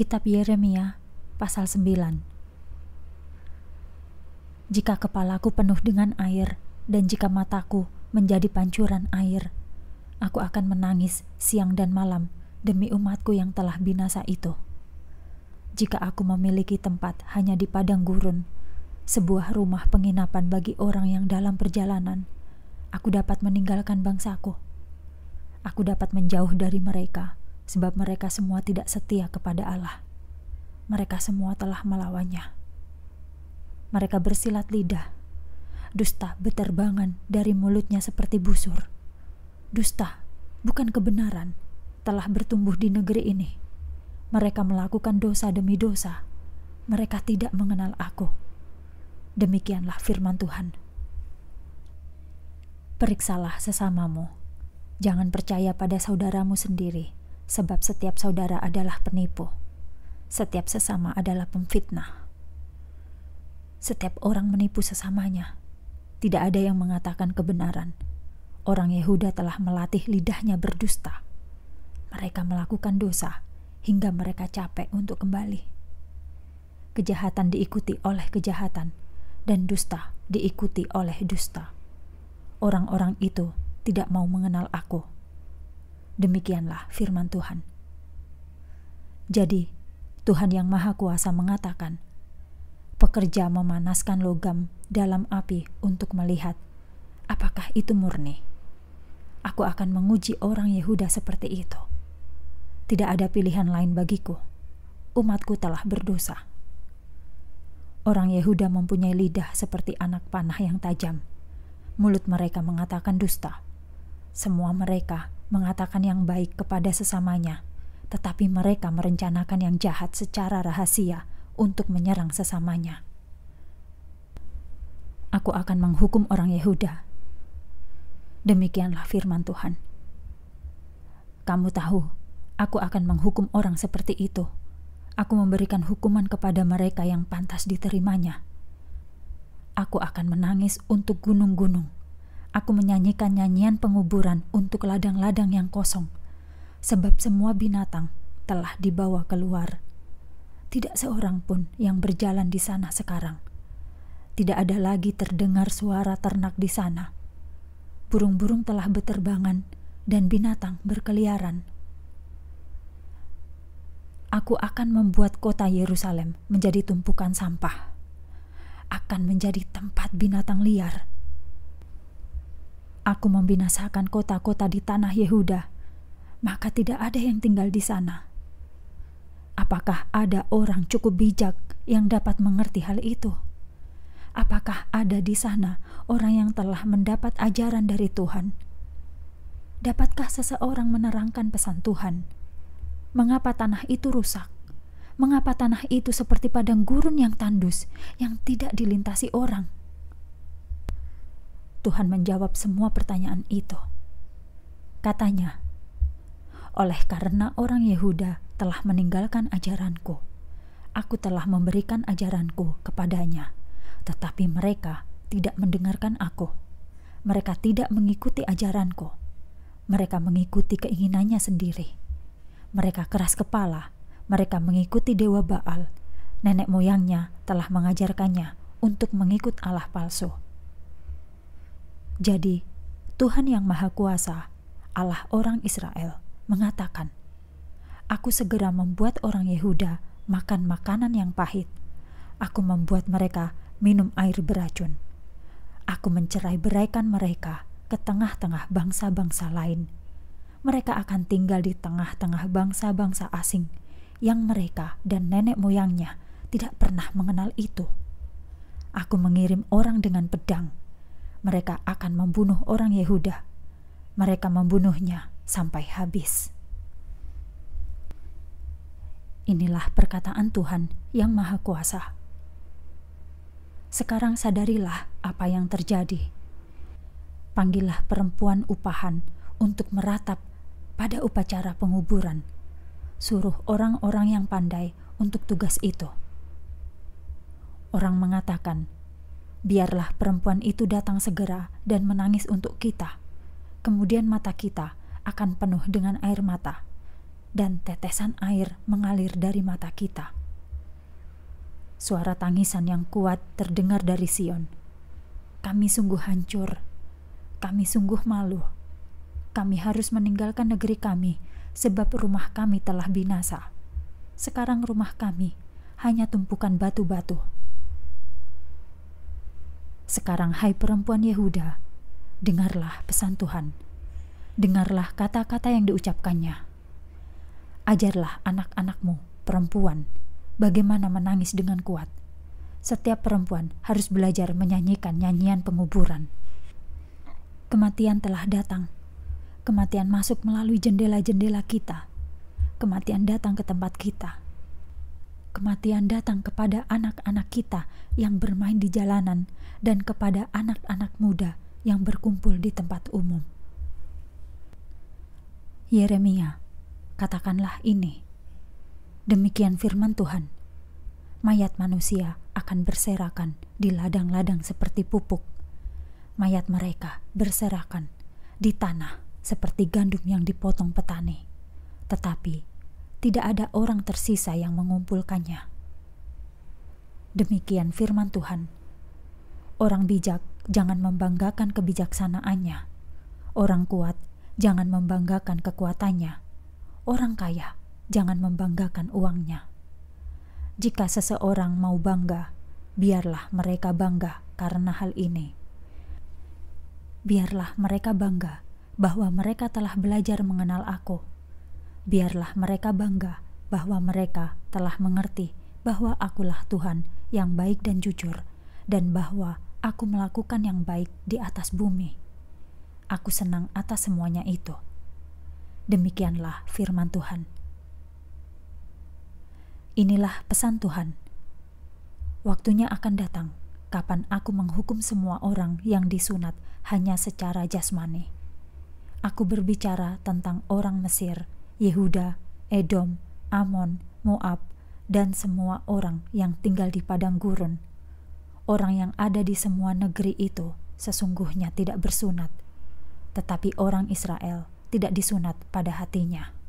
Kitab Yeremia pasal 9 Jika kepalaku penuh dengan air dan jika mataku menjadi pancuran air aku akan menangis siang dan malam demi umatku yang telah binasa itu jika aku memiliki tempat hanya di padang gurun sebuah rumah penginapan bagi orang yang dalam perjalanan aku dapat meninggalkan bangsaku aku dapat menjauh dari mereka sebab mereka semua tidak setia kepada Allah. Mereka semua telah melawannya. Mereka bersilat lidah. Dusta beterbangan dari mulutnya seperti busur. Dusta, bukan kebenaran, telah bertumbuh di negeri ini. Mereka melakukan dosa demi dosa. Mereka tidak mengenal aku. Demikianlah firman Tuhan. Periksalah sesamamu. Jangan percaya pada saudaramu sendiri sebab setiap saudara adalah penipu, setiap sesama adalah pemfitnah. Setiap orang menipu sesamanya, tidak ada yang mengatakan kebenaran. Orang Yehuda telah melatih lidahnya berdusta. Mereka melakukan dosa hingga mereka capek untuk kembali. Kejahatan diikuti oleh kejahatan, dan dusta diikuti oleh dusta. Orang-orang itu tidak mau mengenal Aku Demikianlah firman Tuhan. Jadi, Tuhan yang Maha Kuasa mengatakan, "Pekerja memanaskan logam dalam api untuk melihat apakah itu murni. Aku akan menguji orang Yehuda seperti itu. Tidak ada pilihan lain bagiku. Umatku telah berdosa." Orang Yehuda mempunyai lidah seperti anak panah yang tajam. Mulut mereka mengatakan dusta. Semua mereka mengatakan yang baik kepada sesamanya, tetapi mereka merencanakan yang jahat secara rahasia untuk menyerang sesamanya. Aku akan menghukum orang Yehuda. Demikianlah firman Tuhan. Kamu tahu, aku akan menghukum orang seperti itu. Aku memberikan hukuman kepada mereka yang pantas diterimanya. Aku akan menangis untuk gunung-gunung Aku menyanyikan nyanyian penguburan untuk ladang-ladang yang kosong, sebab semua binatang telah dibawa keluar. Tidak seorang pun yang berjalan di sana sekarang. Tidak ada lagi terdengar suara ternak di sana. Burung-burung telah beterbangan dan binatang berkeliaran. Aku akan membuat kota Yerusalem menjadi tumpukan sampah, akan menjadi tempat binatang liar Aku membinasakan kota-kota di tanah Yehuda, maka tidak ada yang tinggal di sana. Apakah ada orang cukup bijak yang dapat mengerti hal itu? Apakah ada di sana orang yang telah mendapat ajaran dari Tuhan? Dapatkah seseorang menerangkan pesan Tuhan? Mengapa tanah itu rusak? Mengapa tanah itu seperti padang gurun yang tandus, yang tidak dilintasi orang? Tuhan menjawab semua pertanyaan itu. Katanya, "Oleh karena orang Yehuda telah meninggalkan ajaranku, aku telah memberikan ajaranku kepadanya, tetapi mereka tidak mendengarkan aku. Mereka tidak mengikuti ajaranku. Mereka mengikuti keinginannya sendiri. Mereka keras kepala, mereka mengikuti dewa Baal. Nenek moyangnya telah mengajarkannya untuk mengikut Allah palsu." Jadi, Tuhan yang Maha Kuasa, Allah orang Israel, mengatakan, Aku segera membuat orang Yehuda makan makanan yang pahit. Aku membuat mereka minum air beracun. Aku mencerai beraikan mereka ke tengah-tengah bangsa-bangsa lain. Mereka akan tinggal di tengah-tengah bangsa-bangsa asing yang mereka dan nenek moyangnya tidak pernah mengenal itu. Aku mengirim orang dengan pedang, mereka akan membunuh orang Yehuda. Mereka membunuhnya sampai habis. Inilah perkataan Tuhan yang Maha Kuasa. Sekarang sadarilah apa yang terjadi. Panggillah perempuan upahan untuk meratap pada upacara penguburan. Suruh orang-orang yang pandai untuk tugas itu. Orang mengatakan, Biarlah perempuan itu datang segera dan menangis untuk kita. Kemudian mata kita akan penuh dengan air mata, dan tetesan air mengalir dari mata kita. Suara tangisan yang kuat terdengar dari Sion. Kami sungguh hancur, kami sungguh malu. Kami harus meninggalkan negeri kami, sebab rumah kami telah binasa. Sekarang rumah kami hanya tumpukan batu-batu. Sekarang hai perempuan Yehuda, dengarlah pesan Tuhan. Dengarlah kata-kata yang diucapkannya. Ajarlah anak-anakmu, perempuan, bagaimana menangis dengan kuat. Setiap perempuan harus belajar menyanyikan nyanyian penguburan. Kematian telah datang. Kematian masuk melalui jendela-jendela kita. Kematian datang ke tempat kita kematian datang kepada anak-anak kita yang bermain di jalanan dan kepada anak-anak muda yang berkumpul di tempat umum. Yeremia, katakanlah ini. Demikian firman Tuhan. Mayat manusia akan berserakan di ladang-ladang seperti pupuk. Mayat mereka berserakan di tanah seperti gandum yang dipotong petani. Tetapi tidak ada orang tersisa yang mengumpulkannya. Demikian firman Tuhan. Orang bijak jangan membanggakan kebijaksanaannya. Orang kuat jangan membanggakan kekuatannya. Orang kaya jangan membanggakan uangnya. Jika seseorang mau bangga, biarlah mereka bangga karena hal ini. Biarlah mereka bangga bahwa mereka telah belajar mengenal Aku biarlah mereka bangga bahwa mereka telah mengerti bahwa akulah Tuhan yang baik dan jujur, dan bahwa aku melakukan yang baik di atas bumi. Aku senang atas semuanya itu. Demikianlah firman Tuhan. Inilah pesan Tuhan. Waktunya akan datang kapan aku menghukum semua orang yang disunat hanya secara jasmani. Aku berbicara tentang orang Mesir Yehuda, Edom, Amon, Moab, dan semua orang yang tinggal di padang gurun. Orang yang ada di semua negeri itu sesungguhnya tidak bersunat, tetapi orang Israel tidak disunat pada hatinya.